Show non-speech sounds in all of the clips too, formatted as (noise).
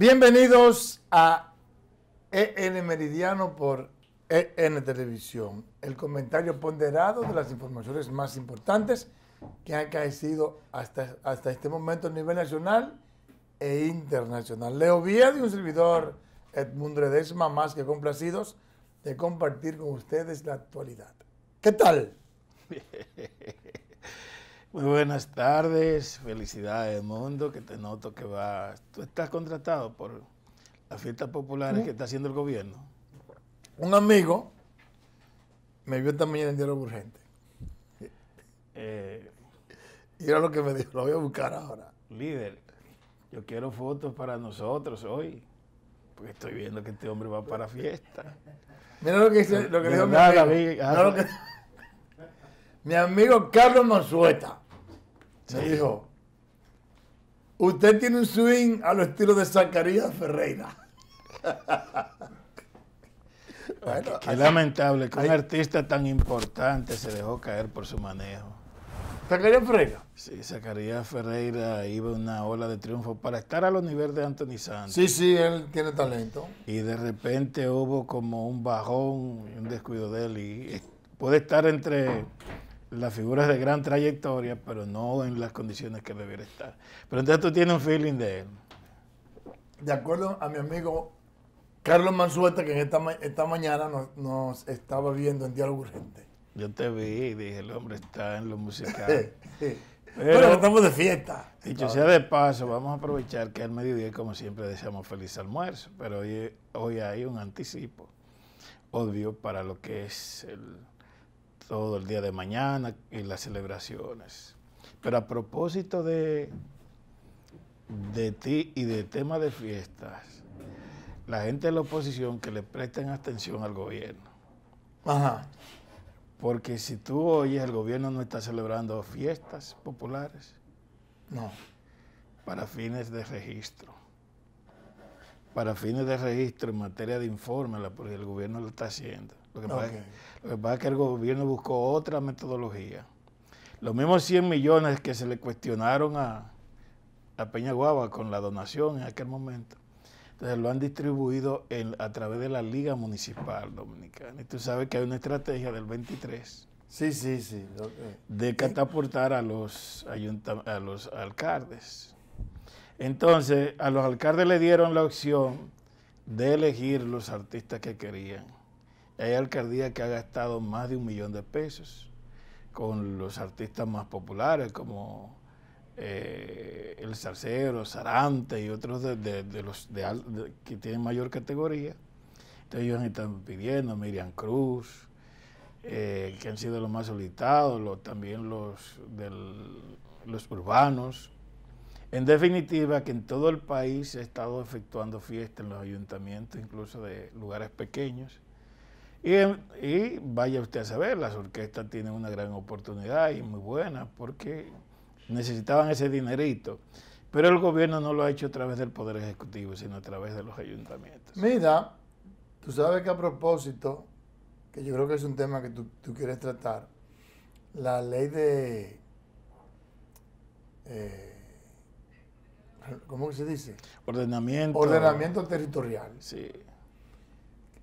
Bienvenidos a EN Meridiano por EN Televisión, el comentario ponderado de las informaciones más importantes que han caecido hasta, hasta este momento a nivel nacional e internacional. Leo Vía de un servidor Edmundo Redesma, más que complacidos de compartir con ustedes la actualidad. ¿Qué tal? (laughs) Muy buenas tardes, felicidades mundo, que te noto que vas... Tú estás contratado por las fiestas populares mm. que está haciendo el gobierno. Un amigo me vio esta mañana en Diario Urgente. y eh. era lo que me dijo, lo voy a buscar ahora. Líder, yo quiero fotos para nosotros hoy, porque estoy viendo que este hombre va para fiesta. Mira lo que, dice, eh, dijo mi amigo. (laughs) mi amigo Carlos Mansueta. Se dijo, usted tiene un swing a lo estilo de Zacarías Ferreira. (laughs) bueno, qué, lamentable que un artista tan importante se dejó caer por su manejo. ¿Zacarías Ferreira? Sí, Zacarías Ferreira iba una ola de triunfo para estar a los niveles de Anthony Santos. Sí, sí, él tiene talento. Y de repente hubo como un bajón, un descuido de él y eh, puede estar entre figura figuras de gran trayectoria, pero no en las condiciones que debiera estar. Pero entonces tú tienes un feeling de él. De acuerdo a mi amigo Carlos Mansueta, que esta, esta mañana nos, estaba viendo en Diálogo Urgente. Yo te vi y dije, el hombre está en lo musical. (laughs) pero, estamos de fiesta. Dicho sea de paso, vamos a aprovechar que al mediodía, como siempre, deseamos feliz almuerzo, pero hoy, hoy hay un anticipo obvio para lo que es el todo el día de mañana y las celebraciones. Pero a propósito de, de ti y de tema de fiestas, la gente de la oposición que le presten atención al gobierno. Ajá. Porque si tú oyes, el gobierno no está celebrando fiestas populares. No. Para fines de registro. Para fines de registro en materia de informe, porque el gobierno lo está haciendo. Lo que, pasa, es que el gobierno buscó otra metodología. Los mismos 100 millones que se le cuestionaron a, Peña Guava con la donación en aquel momento, entonces lo han distribuido a través de la Liga Municipal Dominicana. Y tú sabes que hay una estrategia del 23. Sí, sí, sí. De eh, catapultar a los, a los alcaldes. Entonces, a los alcaldes le dieron la opción de elegir los artistas que querían hay alcaldías que ha gastado más de un millón de pesos con los artistas más populares como eh, el Salcero, Sarante y otros de, los que tienen mayor categoría. Entonces ellos están pidiendo, Miriam Cruz, eh, que han sido los más solicitados, también los, los urbanos. En definitiva, que en todo el país se ha estado efectuando fiestas en los ayuntamientos, incluso de lugares pequeños y, vaya usted a saber, las orquestas tienen una gran oportunidad y muy buena porque necesitaban ese dinerito. Pero el gobierno no lo ha hecho a través del Poder Ejecutivo, sino a través de los ayuntamientos. Mira, tú sabes que a propósito, que yo creo que es un tema que tú, quieres tratar, la ley de... Eh, ¿Cómo se dice? Ordenamiento. Ordenamiento territorial. Sí.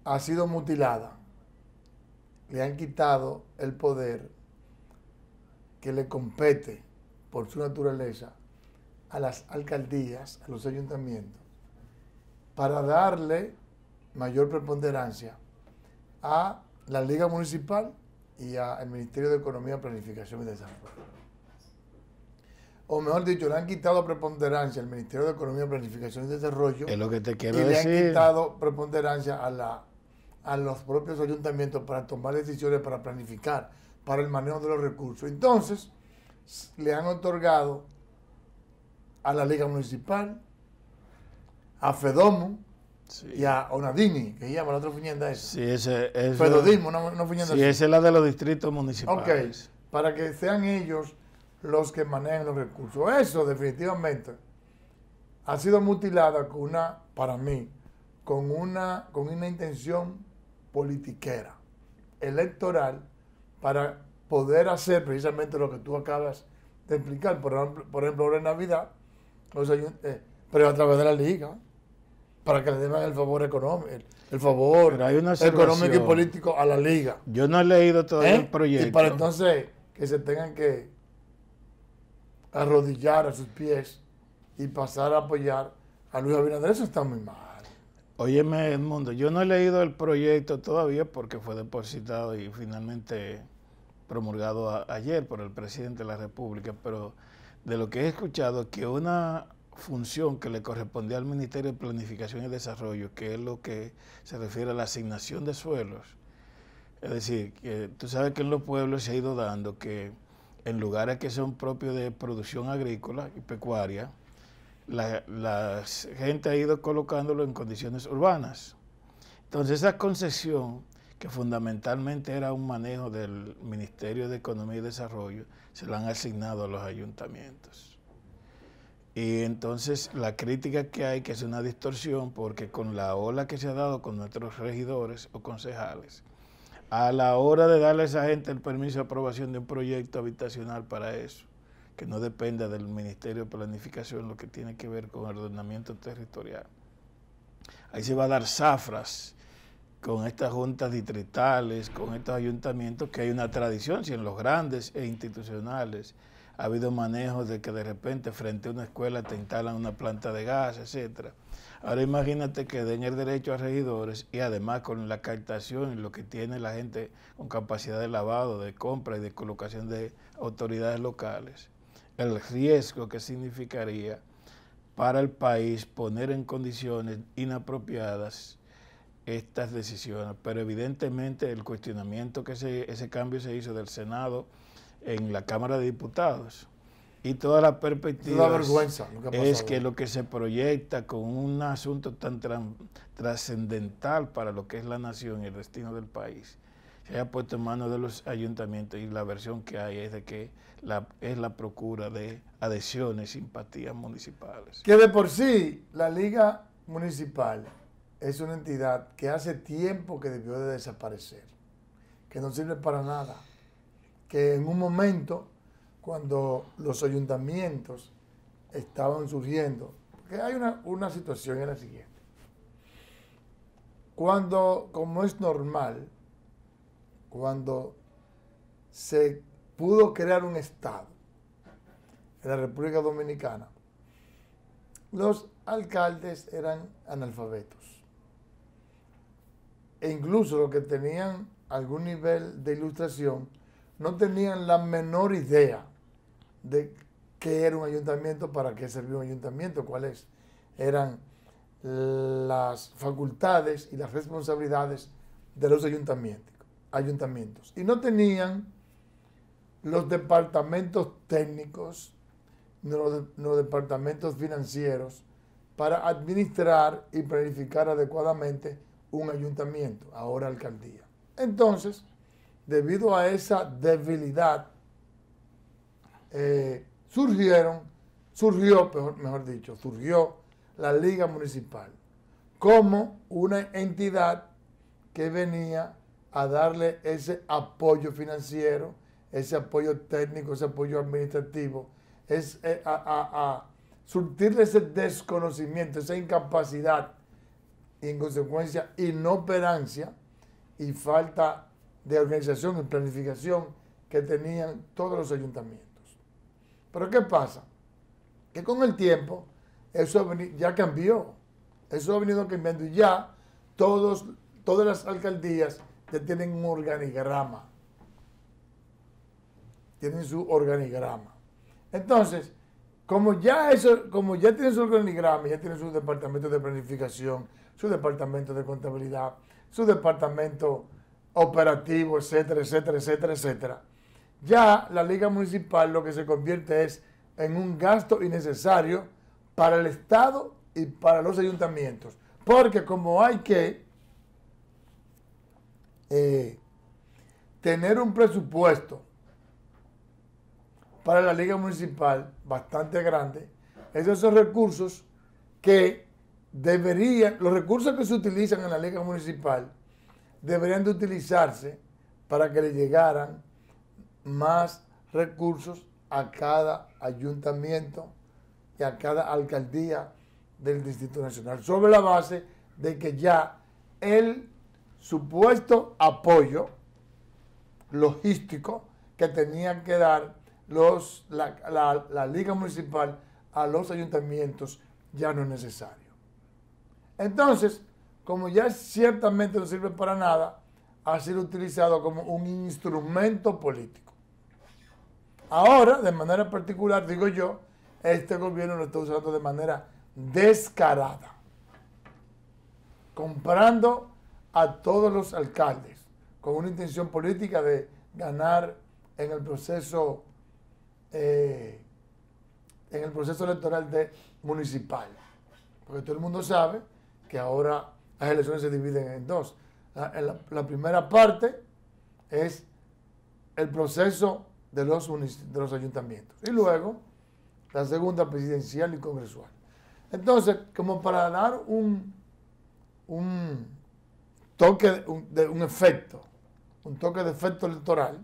Ha sido mutilada le han quitado el poder que le compete por su naturaleza a las alcaldías, a los ayuntamientos, para darle mayor preponderancia a la Liga Municipal y al Ministerio de Economía, Planificación y Desarrollo. O mejor dicho, le han quitado preponderancia al Ministerio de Economía, Planificación y Desarrollo. y le han quitado preponderancia a la a los propios ayuntamientos para tomar decisiones, para planificar, para el manejo de los recursos. Entonces, le han otorgado a la Liga Municipal, a Fedomo y a Onadini, que se llama la otra fuñenda esa. Sí, ese, es Fedodismo, no, sí, esa es la de los distritos municipales. Ok, para que sean ellos los que manejen los recursos. Eso definitivamente ha sido mutilada con una, para mí, con una, con una intención politiquera, electoral, para poder hacer precisamente lo que tú acabas de explicar. Por ejemplo, ahora en Navidad, eh, pero a través de la liga, para que le den el favor económico, el, favor económico y político a la liga. Yo no he leído todavía ¿Eh? el proyecto. Y para entonces que se tengan que arrodillar a sus pies y pasar a apoyar a Luis Abinader, eso está muy mal. Óyeme, Edmundo, yo no he leído el proyecto todavía porque fue depositado y finalmente promulgado ayer por el presidente de la República, pero de lo que he escuchado, que una función que le correspondía al Ministerio de Planificación y Desarrollo, que es lo que se refiere a la asignación de suelos, es decir, que tú sabes que en los pueblos se ha ido dando que en lugares que son propios de producción agrícola y pecuaria, la, gente ha ido colocándolo en condiciones urbanas. Entonces esa concesión, que fundamentalmente era un manejo del Ministerio de Economía y Desarrollo, se la han asignado a los ayuntamientos. Y entonces la crítica que hay, que es una distorsión, porque con la ola que se ha dado con nuestros regidores o concejales, a la hora de darle a esa gente el permiso de aprobación de un proyecto habitacional para eso, que no dependa del Ministerio de Planificación, lo que tiene que ver con ordenamiento territorial. Ahí se va a dar zafras con estas juntas distritales, con estos ayuntamientos, que hay una tradición, si en los grandes e institucionales ha habido manejos de que de repente frente a una escuela te instalan una planta de gas, etcétera. Ahora imagínate que den el derecho a regidores y además con la captación y lo que tiene la gente con capacidad de lavado, de compra y de colocación de autoridades locales el riesgo que significaría para el país poner en condiciones inapropiadas estas decisiones. Pero evidentemente el cuestionamiento que ese cambio se hizo del Senado en la Cámara de Diputados y toda la perspectiva es que lo que se proyecta con un asunto tan trascendental para lo que es la nación y el destino del país se ha puesto en manos de los ayuntamientos y la versión que hay es de que la, es la procura de adhesiones, simpatías municipales. Que de por sí la Liga Municipal es una entidad que hace tiempo que debió de desaparecer, que no sirve para nada, que en un momento cuando los ayuntamientos estaban surgiendo, que hay una, una situación en la siguiente. Cuando, como es normal, cuando se pudo crear un Estado en la República Dominicana, los alcaldes eran analfabetos. E incluso los que tenían algún nivel de ilustración no tenían la menor idea de qué era un ayuntamiento, para qué servía un ayuntamiento, cuáles eran las facultades y las responsabilidades de los ayuntamientos ayuntamientos y no tenían los departamentos técnicos, los, departamentos financieros para administrar y planificar adecuadamente un ayuntamiento, ahora alcaldía. Entonces, debido a esa debilidad, eh, surgieron, surgió, mejor dicho, surgió la Liga Municipal como una entidad que venía a darle ese apoyo financiero, ese apoyo técnico, ese apoyo administrativo, es eh, a, surtirle ese desconocimiento, esa incapacidad y en consecuencia inoperancia y falta de organización y planificación que tenían todos los ayuntamientos. Pero ¿qué pasa? Que con el tiempo eso ya cambió, eso ha venido cambiando y ya todos, todas las alcaldías ya tienen un organigrama. Tienen su organigrama. Entonces, como ya, eso, como ya tienen su organigrama, ya tienen su departamento de planificación, su departamento de contabilidad, su departamento operativo, etcétera, etcétera, etcétera, etcétera, ya la liga municipal lo que se convierte es en un gasto innecesario para el Estado y para los ayuntamientos. Porque como hay que eh, tener un presupuesto para la liga municipal bastante grande, esos son recursos que deberían, los recursos que se utilizan en la liga municipal, deberían de utilizarse para que le llegaran más recursos a cada ayuntamiento y a cada alcaldía del Distrito Nacional, sobre la base de que ya el supuesto apoyo logístico que tenía que dar los, la, la liga municipal a los ayuntamientos ya no es necesario. Entonces, como ya ciertamente no sirve para nada, ha sido utilizado como un instrumento político. Ahora, de manera particular, digo yo, este gobierno lo está usando de manera descarada, comprando a todos los alcaldes con una intención política de ganar en el proceso eh, en el proceso electoral de municipal. Porque todo el mundo sabe que ahora las elecciones se dividen en dos. La, primera parte es el proceso de los, de los ayuntamientos. Y luego la segunda presidencial y congresual. Entonces, como para dar un, un toque de un efecto, un toque de efecto electoral,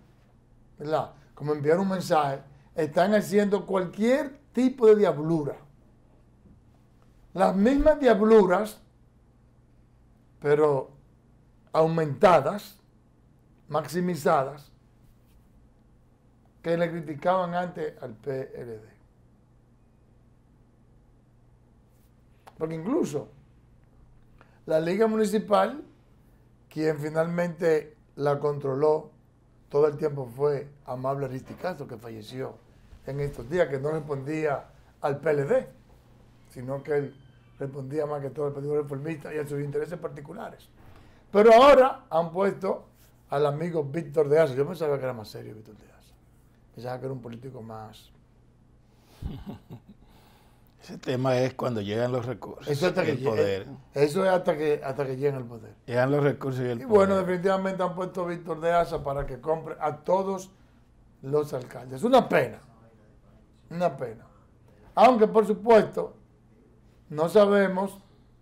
¿verdad? Como enviar un mensaje, están haciendo cualquier tipo de diablura. Las mismas diabluras, pero aumentadas, maximizadas, que le criticaban antes al PLD. Porque incluso la Liga Municipal quien finalmente la controló todo el tiempo fue Amable Risticazo, que falleció en estos días, que no respondía al PLD, sino que él respondía más que todo al Partido Reformista y a sus intereses particulares. Pero ahora han puesto al amigo Víctor de Asa. Yo sabía que era más serio Víctor de Asa. Pensaba que era un político más (laughs) Ese tema es cuando llegan los recursos. Eso el poder. Eso es hasta que, hasta que el poder. Llegan los recursos y el bueno, definitivamente han puesto a Víctor de Asa para que compre a todos los alcaldes. Una pena. Una pena. Aunque, por supuesto, no sabemos,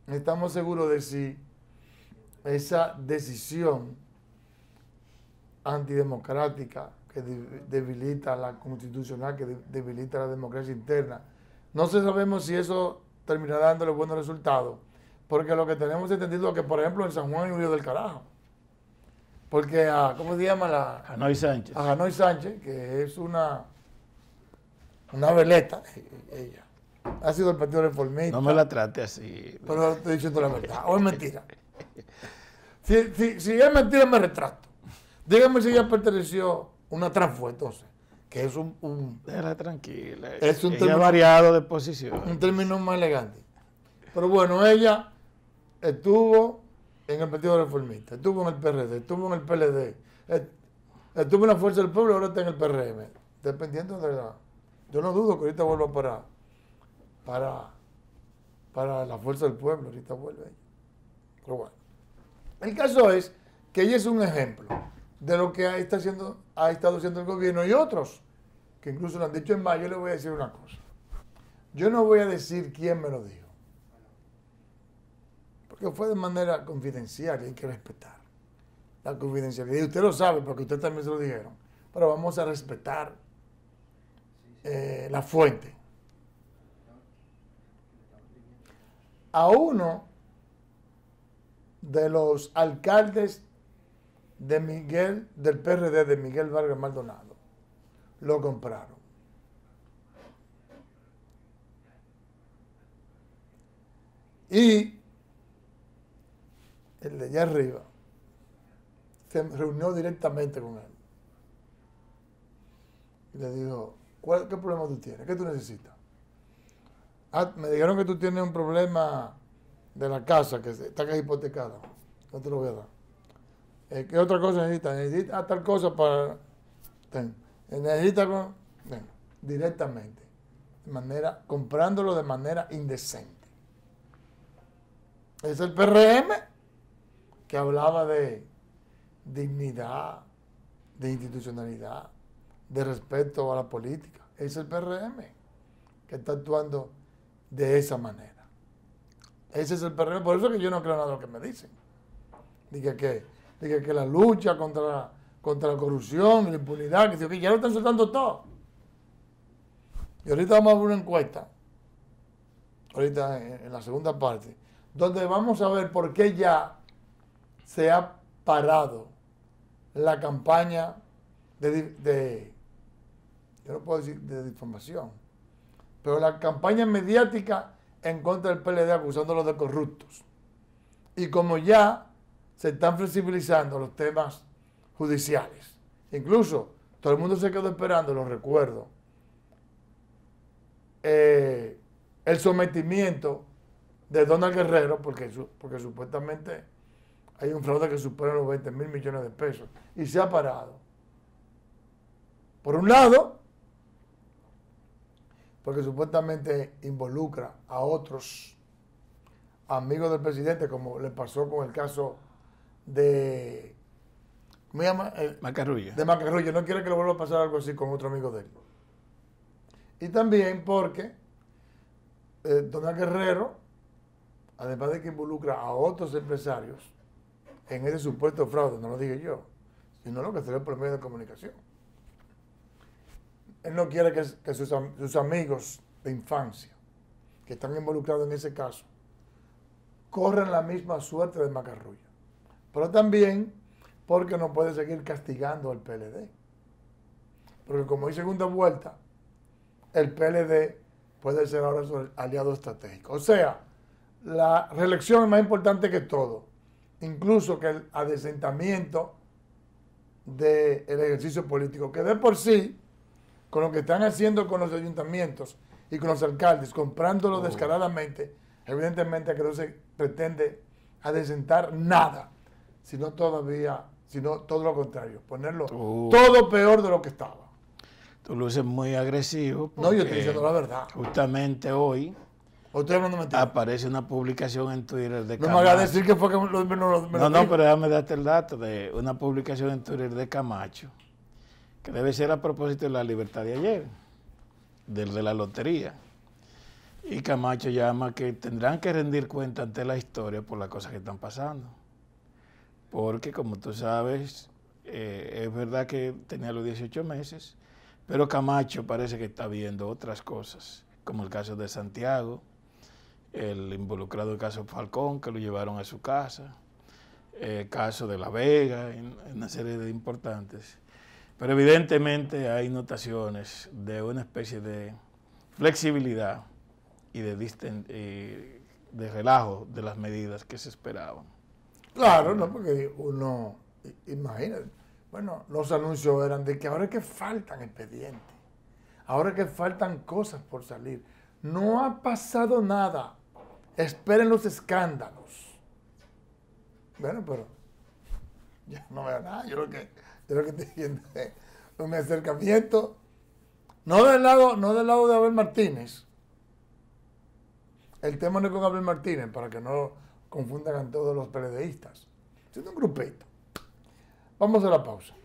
estamos seguros de si esa decisión antidemocrática que debilita la constitucional, que debilita la democracia interna, no se sabemos si eso terminará dándole buenos resultados, porque lo que tenemos entendido es que, por ejemplo, en San Juan hay un del carajo. Porque a, ¿cómo se llama la? Hanoi Sánchez. A Hanoi Sánchez, que es una, una veleta, ella. Ha sido el partido reformista. No me la trate así. Pero estoy diciendo la verdad, o es mentira. (laughs) Si, es mentira, me retrato. Dígame si ella perteneció una transfue, entonces que es un... un Era tranquila. Es un variado de posición. Un término más elegante. Pero bueno, ella estuvo en el Partido Reformista, estuvo en el PRD, estuvo en el PLD, estuvo en la Fuerza del Pueblo, ahora está en el PRM. Dependiendo de la... Yo no dudo que ahorita vuelva para... para para la fuerza del pueblo, ahorita vuelve ella. Pero bueno, el caso es que ella es un ejemplo de lo que está haciendo ha estado haciendo el gobierno y otros que incluso lo han dicho en mayo, yo voy a decir una cosa. Yo no voy a decir quién me lo dijo, porque fue de manera confidencial y hay que respetar la confidencialidad. Y usted lo sabe porque usted también se lo dijeron, pero vamos a respetar eh, la fuente. A uno de los alcaldes de Miguel, del PRD de Miguel Vargas Maldonado. Lo compraron. Y el de allá arriba se reunió directamente con él. Y le dijo, ¿qué problema tú tienes? ¿Qué tú necesitas? Ah, me dijeron que tú tienes un problema de la casa que está que hipotecada. No te lo voy a dar. Eh, ¿Qué otra cosa necesita? Necesita tal cosa para... Eh, necesita directamente, manera, comprándolo de manera indecente. Es el PRM que hablaba de dignidad, de institucionalidad, de respeto a la política. Es el PRM que está actuando de esa manera. Ese es el PRM. Por eso que yo no creo nada de lo que me dicen. Diga que de que, la lucha contra, contra la corrupción, la impunidad, que, que ya lo están soltando todo. Y ahorita vamos a ver una encuesta, ahorita en, la segunda parte, donde vamos a ver por qué ya se ha parado la campaña de, de yo no puedo decir de difamación, pero la campaña mediática en contra del PLD acusándolo de corruptos. Y como ya se están flexibilizando los temas judiciales. Incluso todo el mundo se quedó esperando, lo recuerdo, eh, el sometimiento de Donald Guerrero, porque, porque supuestamente hay un fraude que supera los 20 mil millones de pesos y se ha parado. Por un lado, porque supuestamente involucra a otros amigos del presidente, como le pasó con el caso de. ¿Cómo llama? De Macarrulla. No quiere que le vuelva a pasar algo así con otro amigo de él. Y también porque eh, Donald Guerrero, además de que involucra a otros empresarios en ese supuesto fraude, no lo digo yo, sino lo que se ve por medio de comunicación. Él no quiere que, sus, amigos de infancia, que están involucrados en ese caso, corran la misma suerte de Macarrulla pero también porque no puede seguir castigando al PLD. Porque como hay segunda vuelta, el PLD puede ser ahora su aliado estratégico. O sea, la reelección es más importante que todo, incluso que el adesentamiento del ejercicio político, que de por sí, con lo que están haciendo con los ayuntamientos y con los alcaldes, comprándolo oh. descaradamente, evidentemente que no se pretende adesentar nada sino todavía, sino todo lo contrario, ponerlo todo peor de lo que estaba. Tú luces muy agresivo. No, yo estoy diciendo la verdad. Justamente hoy aparece una publicación en Twitter de Camacho. No me hagas decir que fue que lo, me No, no, pero déjame darte el dato de una publicación en Twitter de Camacho, que debe ser a propósito de la libertad de ayer, del de la lotería. Y Camacho llama que tendrán que rendir cuenta ante la historia por las cosas que están pasando porque como tú sabes, eh, es verdad que tenía los 18 meses, pero Camacho parece que está viendo otras cosas, como el caso de Santiago, el involucrado el caso Falcón, que lo llevaron a su casa, el caso de La Vega, una serie de importantes. Pero evidentemente hay notaciones de una especie de flexibilidad y de eh, relajo de las medidas que se esperaban. Claro, no, porque uno, imagínate, bueno, los anuncios eran de que ahora es que faltan expedientes, ahora es que faltan cosas por salir. No ha pasado nada. Esperen los escándalos. Bueno, pero yo no veo nada. Yo lo que, yo que estoy es un acercamiento, no del lado, no del lado de Abel Martínez. El tema no es con Abel Martínez, para que no confundan a todos los peledeístas, Es un grupito. Vamos a la pausa.